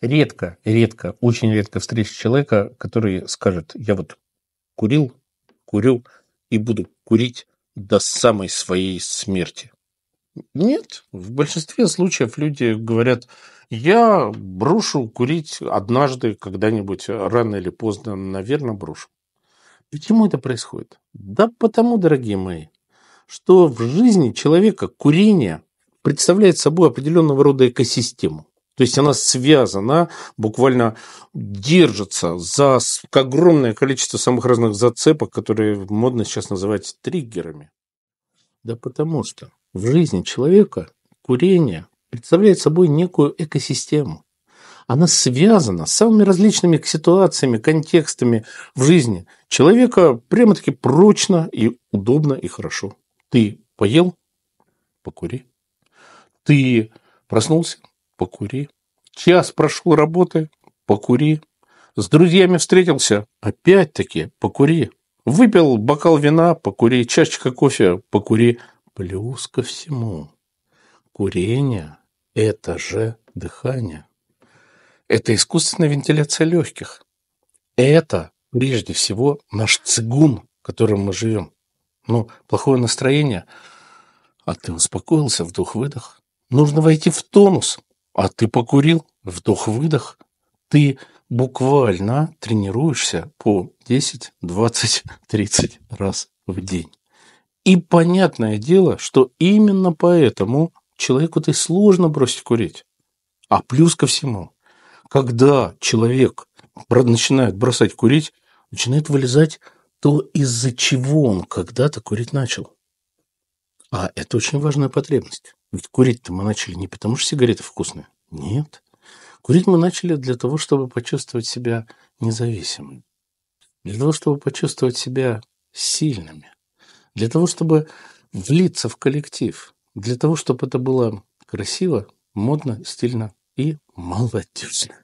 редко, редко, очень редко встретишь человека, который скажет, я вот курил, курю и буду курить до самой своей смерти. Нет, в большинстве случаев люди говорят, я брошу курить однажды, когда-нибудь, рано или поздно, наверное, брошу. Почему это происходит? Да потому, дорогие мои, что в жизни человека курение представляет собой определенного рода экосистему. То есть она связана, буквально держится за огромное количество самых разных зацепок, которые модно сейчас называть триггерами. Да потому что в жизни человека курение представляет собой некую экосистему. Она связана с самыми различными ситуациями, контекстами в жизни человека прямо-таки прочно и удобно и хорошо. Ты поел, покури. Ты проснулся, покури. Час прошел работы, покури. С друзьями встретился, опять-таки, покури. Выпил бокал вина, покури, чашечка кофе, покури. Плюс ко всему, курение – это же дыхание. Это искусственная вентиляция легких. Это, прежде всего, наш цигун, в котором мы живем. Ну, плохое настроение, а ты успокоился, вдох-выдох. Нужно войти в тонус, а ты покурил? Вдох-выдох. Ты буквально тренируешься по 10, 20, 30 раз в день. И понятное дело, что именно поэтому человеку ты сложно бросить курить. А плюс ко всему, когда человек начинает бросать курить, начинает вылезать то, из-за чего он когда-то курить начал. А это очень важная потребность. Ведь курить-то мы начали не потому, что сигареты вкусные. Нет. Курить мы начали для того, чтобы почувствовать себя независимыми, Для того, чтобы почувствовать себя сильными. Для того, чтобы влиться в коллектив. Для того, чтобы это было красиво, модно, стильно и молодежно.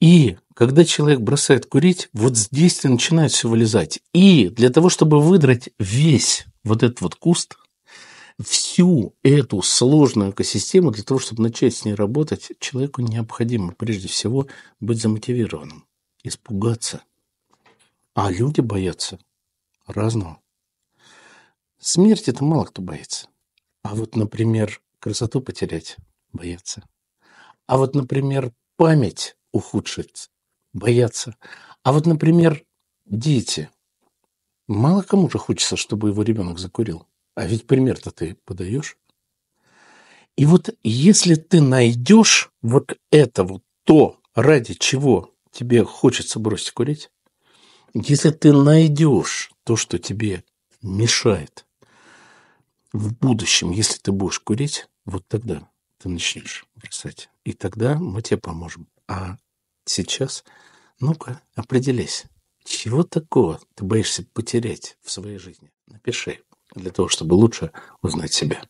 И когда человек бросает курить, вот здесь и начинает все вылезать. И для того, чтобы выдрать весь вот этот вот куст, всю эту сложную экосистему, для того, чтобы начать с ней работать, человеку необходимо прежде всего быть замотивированным, испугаться. А люди боятся разного. Смерть это мало кто боится. А вот, например, красоту потерять боятся. А вот, например, память ухудшить боятся. А вот, например, дети. Мало кому же хочется, чтобы его ребенок закурил. А ведь пример-то ты подаешь. И вот если ты найдешь вот это вот то, ради чего тебе хочется бросить курить, если ты найдешь то, что тебе мешает в будущем, если ты будешь курить, вот тогда ты начнешь бросать. И тогда мы тебе поможем. А сейчас, ну-ка, определись, чего такого ты боишься потерять в своей жизни? Напиши для того, чтобы лучше узнать себя.